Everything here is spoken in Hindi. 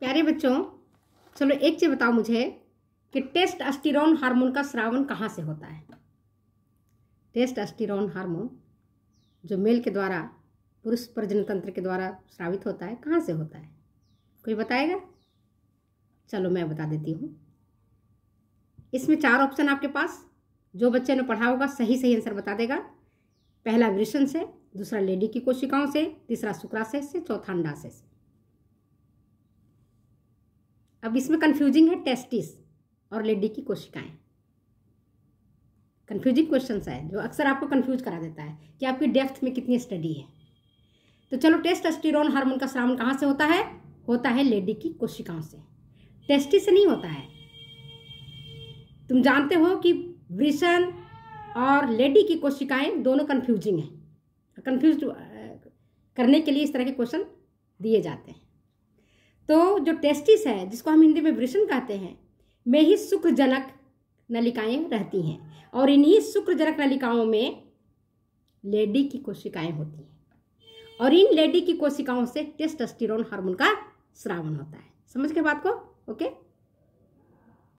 प्यारे बच्चों चलो एक चीज़ बताओ मुझे कि टेस्ट अस्टिरोन हार्मोन का श्रावण कहाँ से होता है टेस्ट अस्टिरोन हार्मोन जो मेल के द्वारा पुरुष प्रजन तंत्र के द्वारा श्रावित होता है कहाँ से होता है कोई बताएगा चलो मैं बता देती हूँ इसमें चार ऑप्शन आपके पास जो बच्चे ने पढ़ा होगा सही सही आंसर बता देगा पहला वृषण से दूसरा लेडी की कोशिकाओं से तीसरा शुक्राशय से चौथा अंडाशय से अब इसमें कन्फ्यूजिंग है टेस्टिस और लेडी की कोशिकाएं कन्फ्यूजिंग क्वेश्चन है जो अक्सर आपको कन्फ्यूज करा देता है कि आपकी डेप्थ में कितनी स्टडी है तो चलो टेस्ट टेस्टस्टिरोन हार्मोन का श्रावण कहाँ से होता है होता है लेडी की कोशिकाओं से टेस्टिस से नहीं होता है तुम जानते हो कि वृषण और लेडी की कोशिकाएं दोनों कन्फ्यूजिंग हैं कन्फ्यूज करने के लिए इस तरह के क्वेश्चन दिए जाते हैं तो जो टेस्टिस है जिसको हम हिंदी में वृषण कहते हैं में ही सुखजनक नलिकाएं रहती हैं और इन्हीं शुक्रजनक नलिकाओं में लेडी की कोशिकाएं होती हैं और इन लेडी की कोशिकाओं से टेस्टस्टिरोन हार्मोन का श्रावण होता है समझ के बात को ओके